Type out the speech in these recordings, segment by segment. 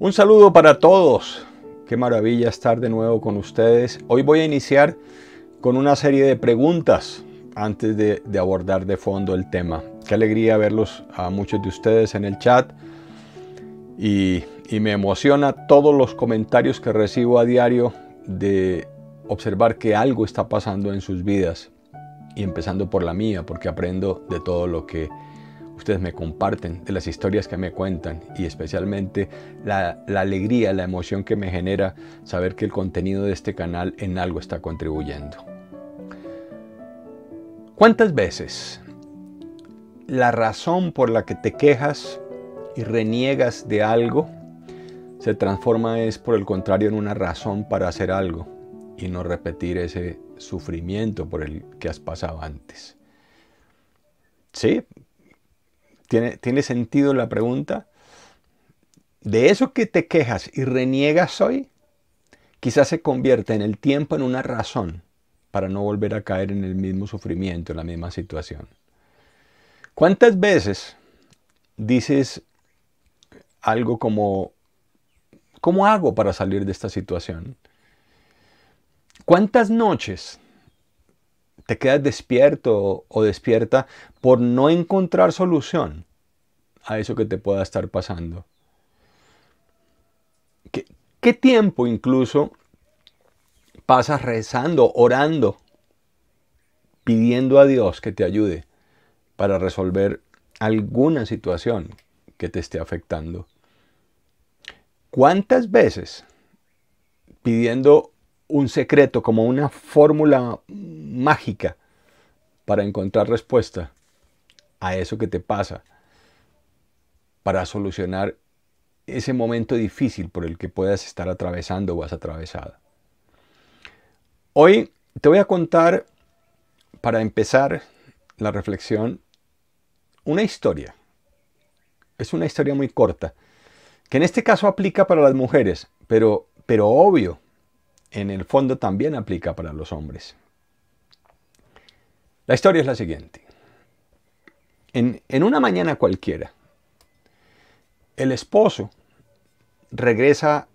Un saludo para todos. Qué maravilla estar de nuevo con ustedes. Hoy voy a iniciar con una serie de preguntas antes de, abordar de fondo el tema. Qué alegría verlos a muchos de ustedes en el chat. y me emociona todos los comentarios que recibo a diario de observar que algo está pasando en sus vidas y empezando por la mía, porque aprendo de todo lo que ustedes me comparten, de las historias que me cuentan y especialmente la, alegría, la emoción que me genera saber que el contenido de este canal en algo está contribuyendo. ¿Cuántas veces la razón por la que te quejas y reniegas de algo se transforma es por el contrario en una razón para hacer algo y no repetir ese sufrimiento por el que has pasado antes? Sí, ¿Tiene, sentido la pregunta? De eso que te quejas y reniegas hoy, quizás se convierta en el tiempo en una razón para no volver a caer en el mismo sufrimiento, en la misma situación. ¿Cuántas veces dices algo como, ¿cómo hago para salir de esta situación? ¿Cuántas noches te quedas despierto o despierta por no encontrar solución a eso que te pueda estar pasando. ¿Qué, tiempo incluso pasas rezando, orando, pidiendo a Dios que te ayude para resolver alguna situación que te esté afectando? ¿Cuántas veces pidiendo un secreto, como una fórmula mágica para encontrar respuesta a eso que te pasa, para solucionar ese momento difícil por el que puedas estar atravesando o has atravesado Hoy te voy a contar, para empezar la reflexión, una historia. Es una historia muy corta, que en este caso aplica para las mujeres, pero, pero obvio, en el fondo también aplica para los hombres. La historia es la siguiente. En, una mañana cualquiera, el esposo regresa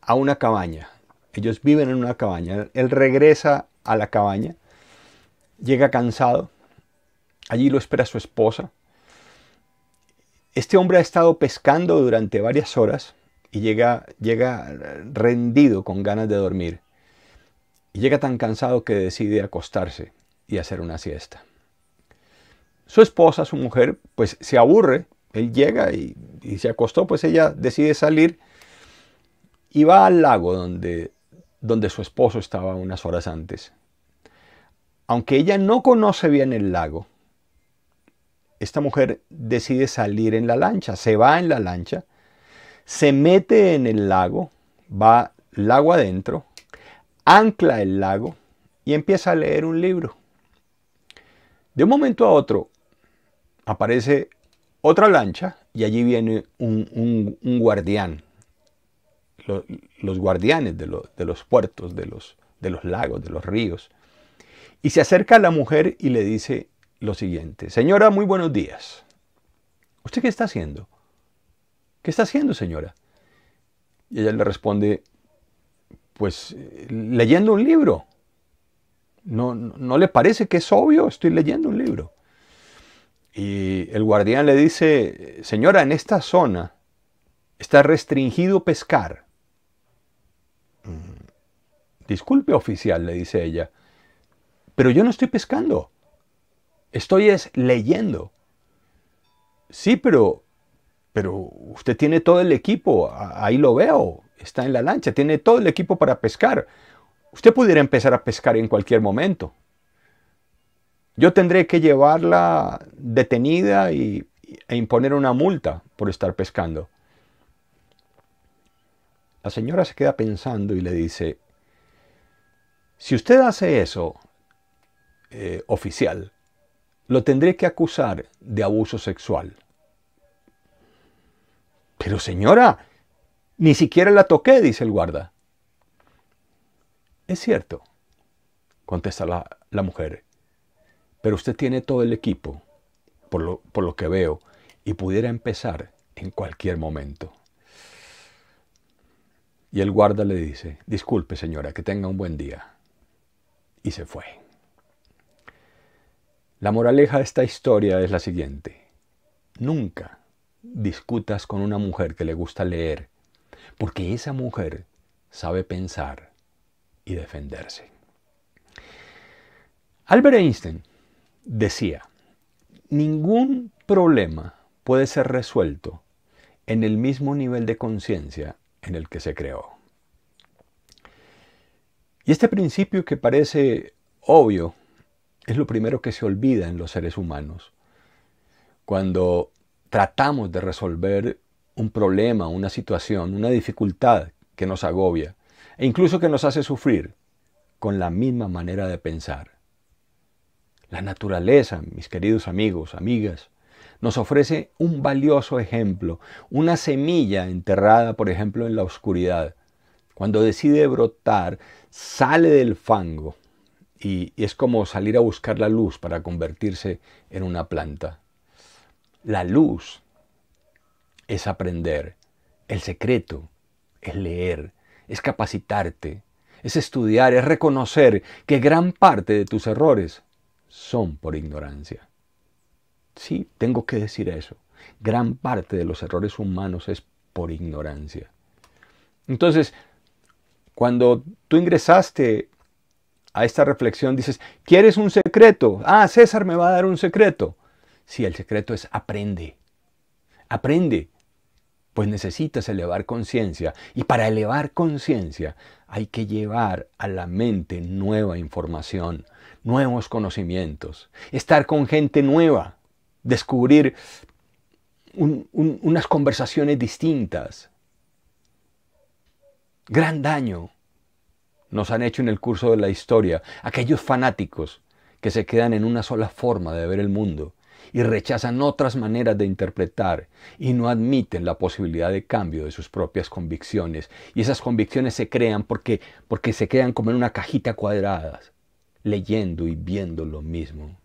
a una cabaña. Ellos viven en una cabaña. Él regresa a la cabaña, llega cansado. Allí lo espera su esposa. Este hombre ha estado pescando durante varias horas y llega, llega rendido con ganas de dormir. Y llega tan cansado que decide acostarse y hacer una siesta. Su esposa, su mujer, pues se aburre. Él llega y, se acostó, pues ella decide salir y va al lago donde, donde su esposo estaba unas horas antes. Aunque ella no conoce bien el lago, esta mujer decide salir en la lancha, se va en la lancha se mete en el lago, va el lago adentro, ancla el lago y empieza a leer un libro. De un momento a otro aparece otra lancha y allí viene un, guardián, los, guardianes de, los puertos, de los, de los lagos, de los ríos. Y se acerca a la mujer y le dice lo siguiente, señora, muy buenos días. ¿Usted qué está haciendo? ¿Qué está haciendo, señora? Y ella le responde, pues leyendo un libro. No, no, le parece que es obvio, estoy leyendo un libro. Y el guardián le dice, señora, en esta zona está restringido pescar. Mm, disculpe, oficial, le dice ella, pero yo no estoy pescando. Estoy es leyendo. Sí, pero pero usted tiene todo el equipo, ahí lo veo, está en la lancha, tiene todo el equipo para pescar. Usted pudiera empezar a pescar en cualquier momento. Yo tendré que llevarla detenida y, e imponer una multa por estar pescando. La señora se queda pensando y le dice, si usted hace eso, eh, oficial, lo tendré que acusar de abuso sexual. Pero señora, ni siquiera la toqué, dice el guarda. Es cierto, contesta la, mujer, pero usted tiene todo el equipo, por lo que veo, y pudiera empezar en cualquier momento. Y el guarda le dice, disculpe señora, que tenga un buen día. Y se fue. La moraleja de esta historia es la siguiente. Nunca discutas con una mujer que le gusta leer, porque esa mujer sabe pensar y defenderse. Albert Einstein decía, ningún problema puede ser resuelto en el mismo nivel de conciencia en el que se creó. Y este principio que parece obvio es lo primero que se olvida en los seres humanos cuando tratamos de resolver un problema, una situación, una dificultad que nos agobia e incluso que nos hace sufrir con la misma manera de pensar. La naturaleza, mis queridos amigos, amigas, nos ofrece un valioso ejemplo, una semilla enterrada, por ejemplo, en la oscuridad. Cuando decide brotar, sale del fango y, es como salir a buscar la luz para convertirse en una planta. La luz es aprender, el secreto es leer, es capacitarte, es estudiar, es reconocer que gran parte de tus errores son por ignorancia. Sí, tengo que decir eso. Gran parte de los errores humanos es por ignorancia. Entonces, cuando tú ingresaste a esta reflexión, dices, ¿quieres un secreto? Ah, César me va a dar un secreto si el secreto es aprende. Aprende, pues necesitas elevar conciencia. Y para elevar conciencia hay que llevar a la mente nueva información, nuevos conocimientos, estar con gente nueva, descubrir unas conversaciones distintas. Gran daño nos han hecho en el curso de la historia aquellos fanáticos que se quedan en una sola forma de ver el mundo y rechazan otras maneras de interpretar y no admiten la posibilidad de cambio de sus propias convicciones. Y esas convicciones se crean porque, porque se quedan como en una cajita cuadrada, leyendo y viendo lo mismo.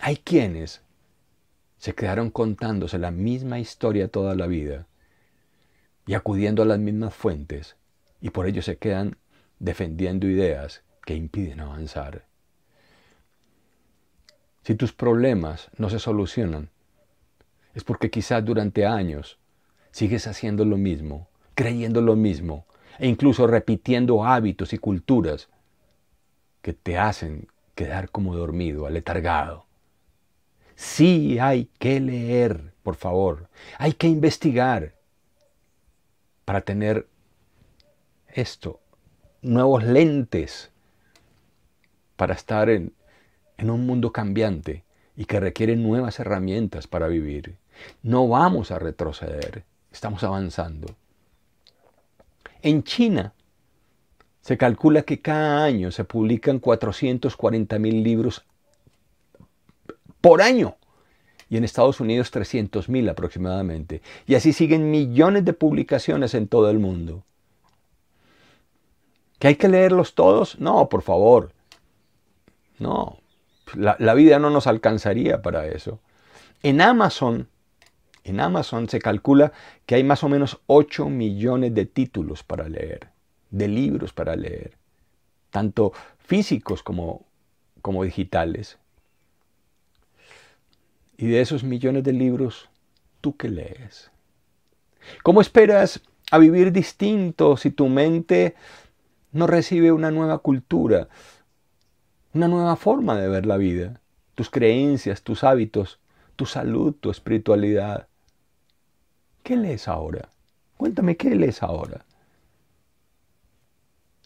Hay quienes se quedaron contándose la misma historia toda la vida y acudiendo a las mismas fuentes y por ello se quedan defendiendo ideas que impiden avanzar. Si tus problemas no se solucionan, es porque quizás durante años sigues haciendo lo mismo, creyendo lo mismo e incluso repitiendo hábitos y culturas que te hacen quedar como dormido, aletargado. Sí hay que leer, por favor, hay que investigar para tener esto, nuevos lentes, para estar en en un mundo cambiante y que requiere nuevas herramientas para vivir. No vamos a retroceder, estamos avanzando. En China se calcula que cada año se publican 440 mil libros por año y en Estados Unidos 300.000 mil aproximadamente. Y así siguen millones de publicaciones en todo el mundo. ¿Que hay que leerlos todos? No, por favor. No, la, vida no nos alcanzaría para eso. En Amazon, en Amazon se calcula que hay más o menos 8 millones de títulos para leer, de libros para leer, tanto físicos como, como digitales. Y de esos millones de libros, ¿tú qué lees? ¿Cómo esperas a vivir distinto si tu mente no recibe una nueva cultura? una nueva forma de ver la vida, tus creencias, tus hábitos, tu salud, tu espiritualidad. ¿Qué lees ahora? Cuéntame, ¿qué lees ahora?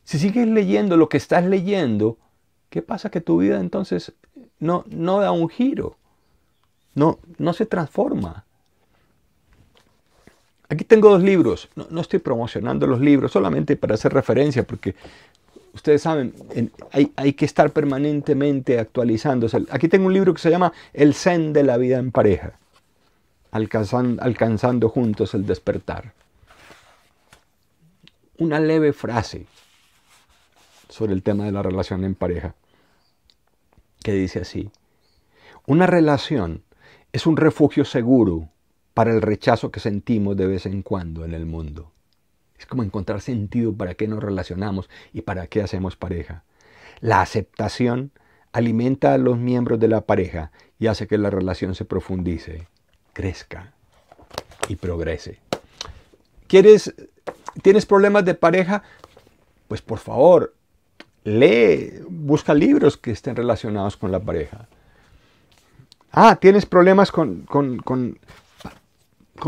Si sigues leyendo lo que estás leyendo, ¿qué pasa que tu vida entonces no, no da un giro? No, no se transforma. Aquí tengo dos libros. No, no, estoy promocionando los libros, solamente para hacer referencia, porque ustedes saben, hay, que estar permanentemente actualizándose. Aquí tengo un libro que se llama El Zen de la vida en pareja, alcanzando juntos el despertar. Una leve frase sobre el tema de la relación en pareja, que dice así, una relación es un refugio seguro para el rechazo que sentimos de vez en cuando en el mundo. Es como encontrar sentido para qué nos relacionamos y para qué hacemos pareja. La aceptación alimenta a los miembros de la pareja y hace que la relación se profundice, crezca y progrese. ¿Quieres, ¿Tienes problemas de pareja? Pues por favor, lee, busca libros que estén relacionados con la pareja. Ah, tienes problemas con, con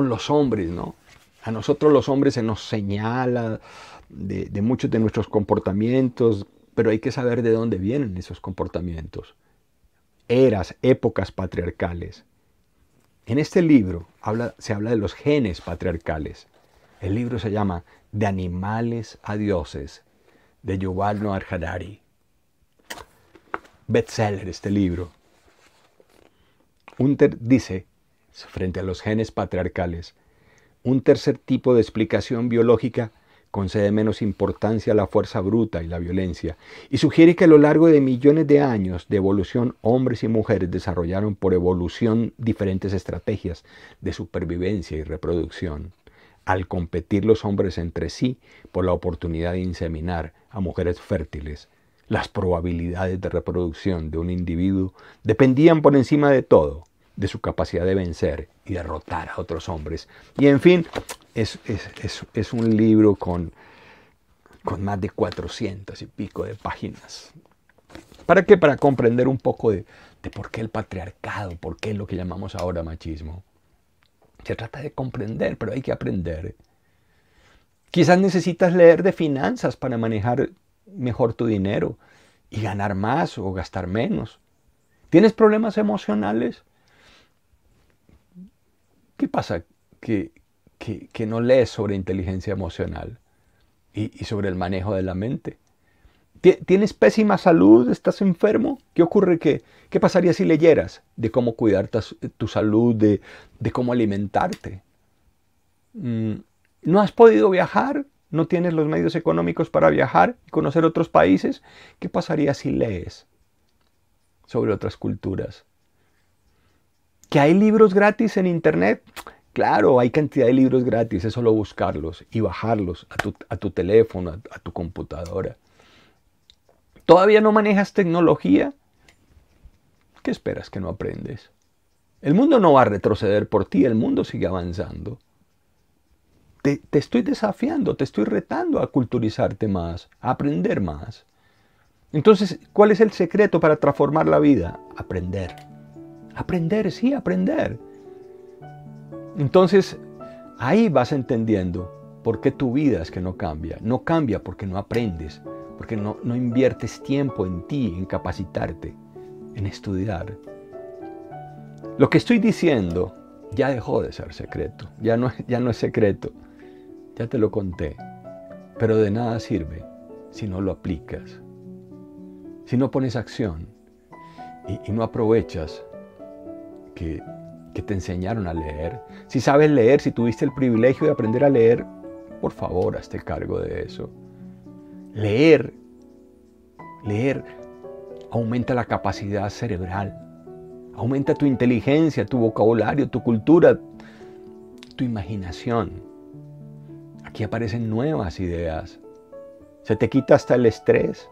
los hombres, ¿no? A nosotros los hombres se nos señala de, muchos de nuestros comportamientos, pero hay que saber de dónde vienen esos comportamientos. Eras, épocas patriarcales. En este libro se habla de los genes patriarcales. El libro se llama De animales a dioses, de Yuval Noah Harari. Bestseller este libro. Hunter dice, frente a los genes patriarcales, un tercer tipo de explicación biológica concede menos importancia a la fuerza bruta y la violencia, y sugiere que a lo largo de millones de años de evolución hombres y mujeres desarrollaron por evolución diferentes estrategias de supervivencia y reproducción, al competir los hombres entre sí por la oportunidad de inseminar a mujeres fértiles. Las probabilidades de reproducción de un individuo dependían por encima de todo de su capacidad de vencer y derrotar a otros hombres. Y en fin, es, un libro con, con más de 400 y pico de páginas. ¿Para qué? Para comprender un poco de, de por qué el patriarcado, por qué lo que llamamos ahora machismo. Se trata de comprender, pero hay que aprender. Quizás necesitas leer de finanzas para manejar mejor tu dinero y ganar más o gastar menos. ¿Tienes problemas emocionales? ¿Qué pasa? Que, no lees sobre inteligencia emocional y, sobre el manejo de la mente. ¿Tienes pésima salud? ¿Estás enfermo? ¿Qué ocurre? ¿Qué, qué pasaría si leyeras de cómo cuidar tu, salud, de, de, cómo alimentarte? Mm, ¿No has podido viajar? ¿No tienes los medios económicos para viajar y conocer otros países? ¿Qué pasaría si lees sobre otras culturas? ¿Que hay libros gratis en Internet? Claro, hay cantidad de libros gratis, es solo buscarlos y bajarlos a tu, teléfono, a, tu computadora. ¿Todavía no manejas tecnología? ¿Qué esperas que no aprendes? El mundo no va a retroceder por ti, el mundo sigue avanzando. Te, te, estoy desafiando, te estoy retando a culturizarte más, a aprender más. Entonces, ¿cuál es el secreto para transformar la vida? Aprender. Aprender, sí, aprender. Entonces, ahí vas entendiendo por qué tu vida es que no cambia. No cambia porque no aprendes, porque no, inviertes tiempo en ti, en capacitarte, en estudiar. Lo que estoy diciendo ya dejó de ser secreto, ya no, ya no es secreto, ya te lo conté, pero de nada sirve si no lo aplicas, si no pones acción y no aprovechas que, te enseñaron a leer. Si sabes leer, si tuviste el privilegio de aprender a leer, por favor, hazte cargo de eso. Leer, leer aumenta la capacidad cerebral, aumenta tu inteligencia, tu vocabulario, tu cultura, tu imaginación. Aquí aparecen nuevas ideas. Se te quita hasta el estrés.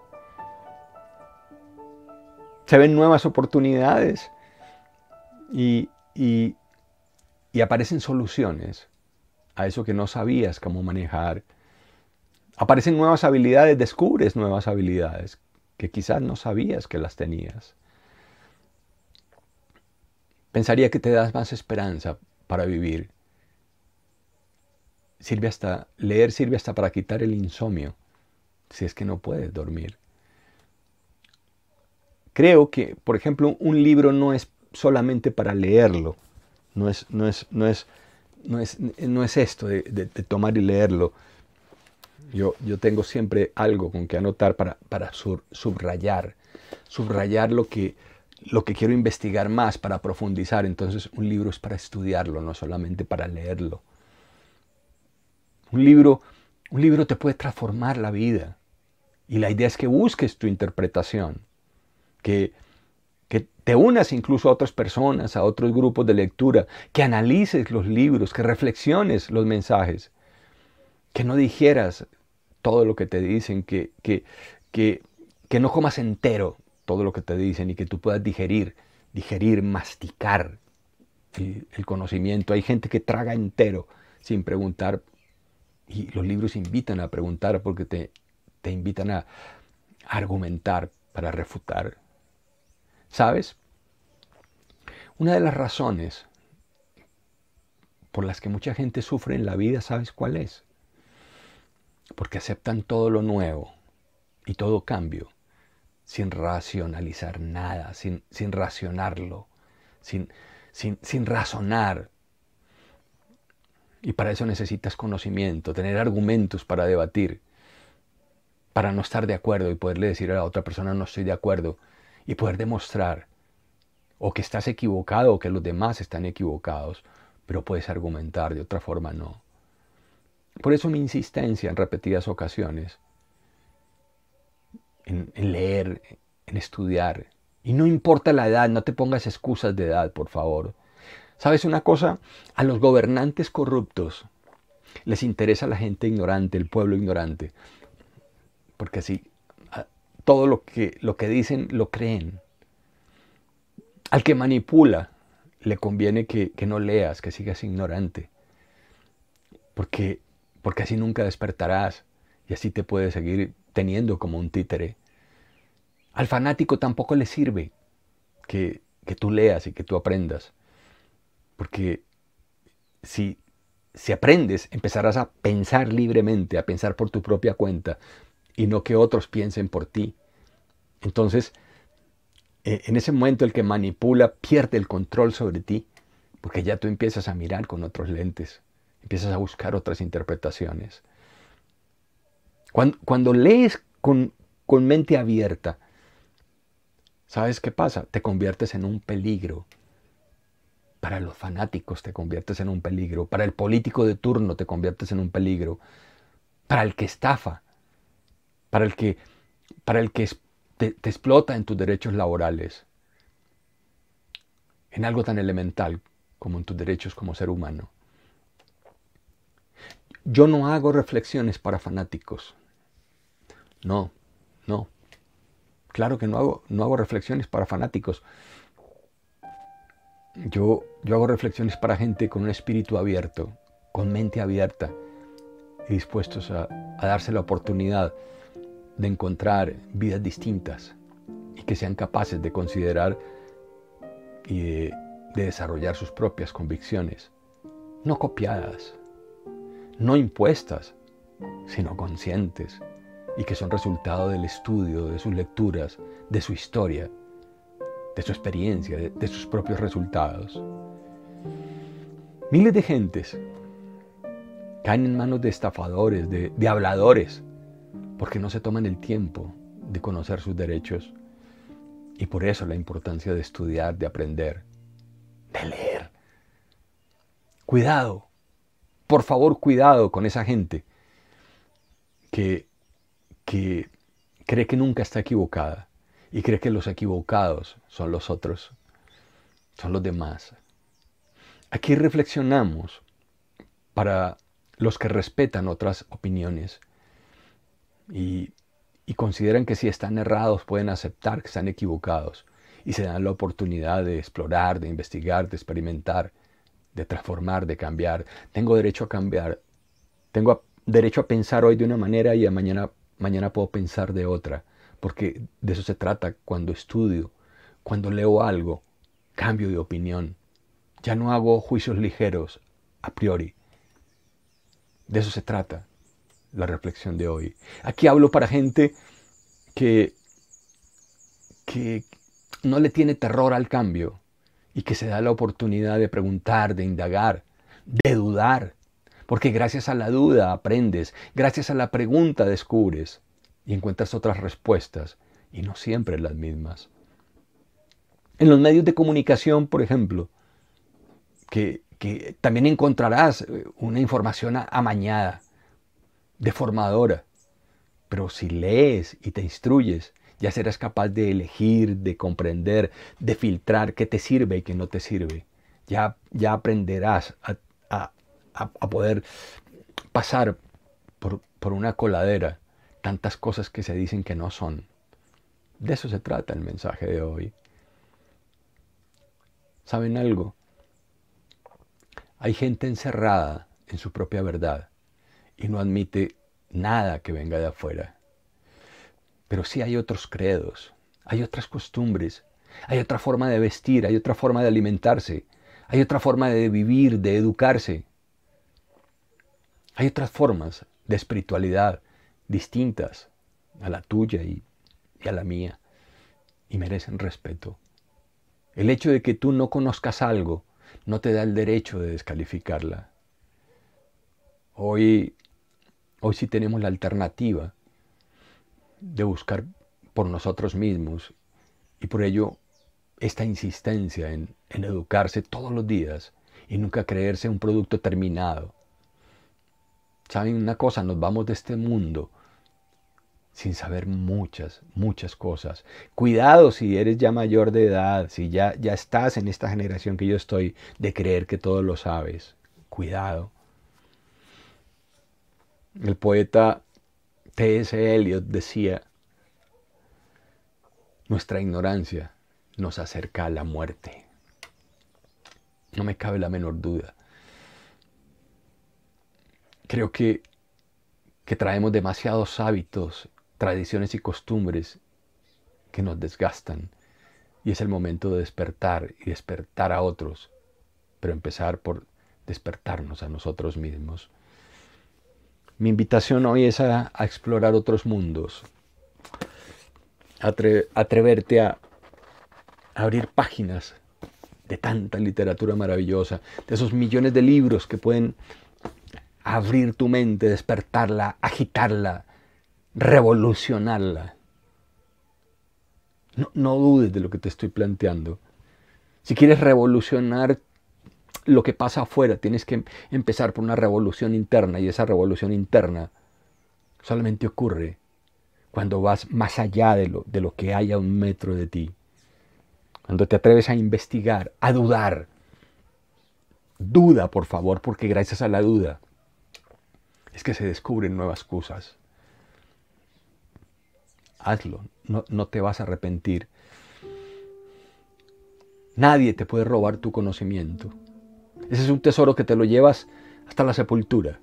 Se ven nuevas oportunidades y, aparecen soluciones a eso que no sabías cómo manejar. Aparecen nuevas habilidades, descubres nuevas habilidades que quizás no sabías que las tenías. Pensaría que te das más esperanza para vivir. Sirve hasta leer sirve hasta para quitar el insomnio, si es que no puedes dormir. Creo que, por ejemplo, un libro no es solamente para leerlo. No es, no es, no es, no es, esto de, tomar y leerlo. Yo, yo tengo siempre algo con que anotar para, para subrayar, subrayar lo que, lo que quiero investigar más para profundizar. Entonces un libro es para estudiarlo, no solamente para leerlo. Un libro, un libro te puede transformar la vida. Y la idea es que busques tu interpretación, que que te unas incluso a otras personas, a otros grupos de lectura, que analices los libros, que reflexiones los mensajes, que no dijeras todo lo que te dicen, que, que, que, que no comas entero todo lo que te dicen y que tú puedas digerir, digerir, masticar eh, el, conocimiento. Hay gente que traga entero sin preguntar y los libros invitan a preguntar porque te, te invitan a argumentar para refutar ¿Sabes? Una de las razones por las que mucha gente sufre en la vida, ¿sabes cuál es? Porque aceptan todo lo nuevo y todo cambio sin racionalizar nada, sin, racionarlo, sin, sin razonar. Y para eso necesitas conocimiento, tener argumentos para debatir, para no estar de acuerdo y poderle decir a la otra persona no estoy de acuerdo y poder demostrar o que estás equivocado o que los demás están equivocados, pero puedes argumentar, de otra forma no. Por eso mi insistencia en repetidas ocasiones, en, leer, en estudiar, y no importa la edad, no te pongas excusas de edad, por favor. ¿Sabes una cosa? A los gobernantes corruptos les interesa la gente ignorante, el pueblo ignorante, porque así todo lo que, lo que dicen lo creen. Al que manipula le conviene que, no leas, que sigas ignorante, porque, porque así nunca despertarás y así te puedes seguir teniendo como un títere. Al fanático tampoco le sirve que, que tú leas y que tú aprendas, porque si, si aprendes, empezarás a pensar libremente, a pensar por tu propia cuenta y no que otros piensen por ti. Entonces, e, en ese momento el que manipula pierde el control sobre ti, porque ya tú empiezas a mirar con otros lentes, empiezas a buscar otras interpretaciones. Cuando, lees con, mente abierta, ¿sabes qué pasa? Te conviertes en un peligro. Para los fanáticos te conviertes en un peligro, para el político de turno te conviertes en un peligro, para el que estafa, para el que, para el que te, explota en tus derechos laborales, en algo tan elemental como en tus derechos como ser humano. Yo no hago reflexiones para fanáticos. No, no. Claro que no hago, no hago reflexiones para fanáticos. Yo, yo hago reflexiones para gente con un espíritu abierto, con mente abierta y dispuestos a, a darse la oportunidad de encontrar vidas distintas y que sean capaces de considerar y de, desarrollar sus propias convicciones, no copiadas, no impuestas, sino conscientes y que son resultado del estudio, de sus lecturas, de su historia, de su experiencia, de, sus propios resultados. Miles de gentes caen en manos de estafadores, de habladores, porque no se toman el tiempo de conocer sus derechos. Y por eso la importancia de estudiar, de aprender, de leer. Cuidado, por favor, cuidado con esa gente que, que cree que nunca está equivocada y cree que los equivocados son los otros, son los demás. Aquí reflexionamos para los que respetan otras opiniones y, consideran que si están errados pueden aceptar que están equivocados y se dan la oportunidad de explorar, de investigar, de experimentar, de transformar, de cambiar. Tengo derecho a cambiar. Tengo derecho a pensar hoy de una manera y mañana, mañana puedo pensar de otra. Porque de eso se trata cuando estudio, cuando leo algo, cambio de opinión. Ya no hago juicios ligeros a priori. De eso se trata la reflexión de hoy. Aquí hablo para gente que, que no le tiene terror al cambio y que se da la oportunidad de preguntar, de indagar, de dudar, porque gracias a la duda aprendes, gracias a la pregunta descubres y encuentras otras respuestas y no siempre las mismas. En los medios de comunicación, por ejemplo, que, que también encontrarás eh, una información amañada, deformadora. Pero si lees y te instruyes, ya serás capaz de elegir, de comprender, de filtrar qué te sirve y qué no te sirve. Ya, ya aprenderás a, poder pasar por, por una coladera tantas cosas que se dicen que no son. De eso se trata el mensaje de hoy. ¿Saben algo? Hay gente encerrada en su propia verdad y no admite nada que venga de afuera. Pero sí hay otros credos, hay otras costumbres, hay otra forma de vestir, hay otra forma de alimentarse, hay otra forma de vivir, de educarse. Hay otras formas de espiritualidad distintas a la tuya y, a la mía y merecen respeto. El hecho de que tú no conozcas algo no te da el derecho de descalificarla. Hoy Hoy sí tenemos la alternativa de buscar por nosotros mismos y por ello esta insistencia en, educarse todos los días y nunca creerse un producto terminado. ¿Saben una cosa? Nos vamos de este mundo sin saber muchas, muchas cosas. Cuidado si eres ya mayor de edad, si ya, ya estás en esta generación que yo estoy, de creer que todo lo sabes. Cuidado. El poeta T.S. Eliot decía, nuestra ignorancia nos acerca a la muerte. No me cabe la menor duda. Creo que, que traemos demasiados hábitos, tradiciones y costumbres que nos desgastan y es el momento de despertar y despertar a otros, pero empezar por despertarnos a nosotros mismos. Mi invitación hoy es a, explorar otros mundos, a atreverte a, abrir páginas de tanta literatura maravillosa, de esos millones de libros que pueden abrir tu mente, despertarla, agitarla, revolucionarla. No, no, dudes de lo que te estoy planteando. Si quieres revolucionar lo que pasa afuera, tienes que empezar por una revolución interna y esa revolución interna solamente ocurre cuando vas más allá de lo, de lo que hay a un metro de ti, cuando te atreves a investigar, a dudar. Duda, por favor, porque gracias a la duda es que se descubren nuevas cosas. Hazlo, no, no te vas a arrepentir. Nadie te puede robar tu conocimiento. Ese es un tesoro que te lo llevas hasta la sepultura.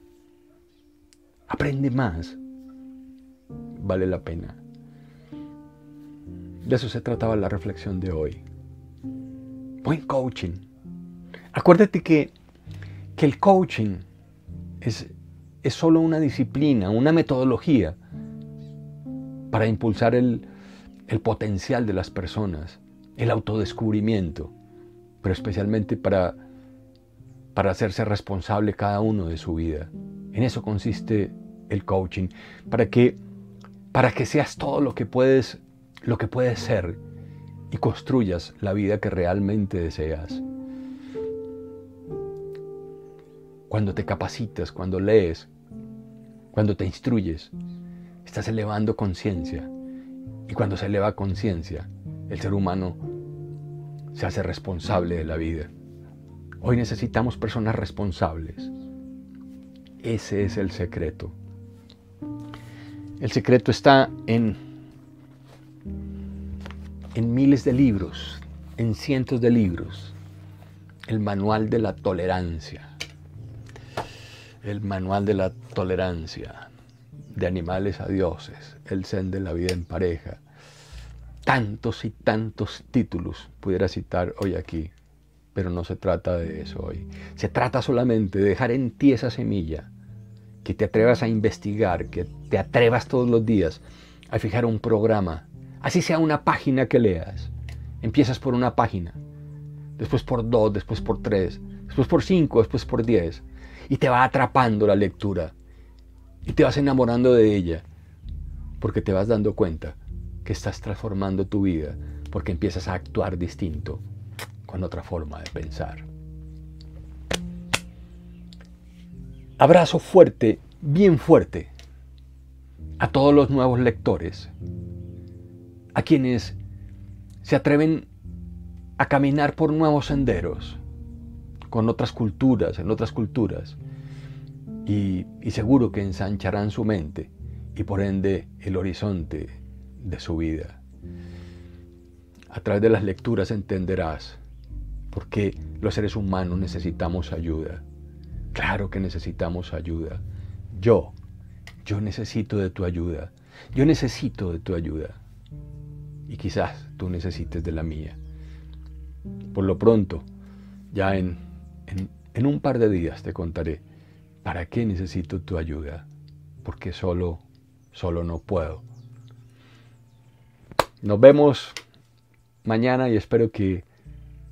Aprende más. Vale la pena. De eso se trataba la reflexión de hoy. Buen coaching. Acuérdate que, el coaching es, solo una disciplina, una metodología para impulsar el potencial de las personas, el autodescubrimiento, pero especialmente para para hacerse responsable cada uno de su vida. En eso consiste el coaching, para que, para que seas todo lo que puedes, lo que puedes ser y construyas la vida que realmente deseas. Cuando te capacitas, cuando lees, cuando te instruyes, estás elevando conciencia. Y cuando se eleva conciencia, el ser humano se hace responsable de la vida. Hoy necesitamos personas responsables. Ese es el secreto. El secreto está en, en miles de libros, en cientos de libros. El manual de la tolerancia. El manual de la tolerancia. De animales a dioses. El zen de la vida en pareja. Tantos y tantos títulos pudiera citar hoy aquí. Pero no se trata de eso hoy. Se trata solamente de dejar en ti esa semilla, que te atrevas a investigar, que te atrevas todos los días a fijar un programa, así sea una página que leas. Empiezas por una página, después por dos, después por tres, después por cinco, después por diez. Y te va atrapando la lectura. Y te vas enamorando de ella. Porque te vas dando cuenta que estás transformando tu vida. Porque empiezas a actuar distinto con otra forma de pensar. Abrazo fuerte, bien fuerte, a todos los nuevos lectores, a quienes se atreven a caminar por nuevos senderos, con otras culturas, en otras culturas, y, seguro que ensancharán su mente y por ende el horizonte de su vida. A través de las lecturas entenderás porque los seres humanos necesitamos ayuda. Claro que necesitamos ayuda. Yo, yo necesito de tu ayuda. Yo necesito de tu ayuda. Y quizás tú necesites de la mía. Por lo pronto, ya en, en, un par de días te contaré para qué necesito tu ayuda. Porque solo, solo no puedo. Nos vemos mañana y espero que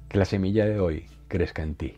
que la semilla de hoy crezca en ti.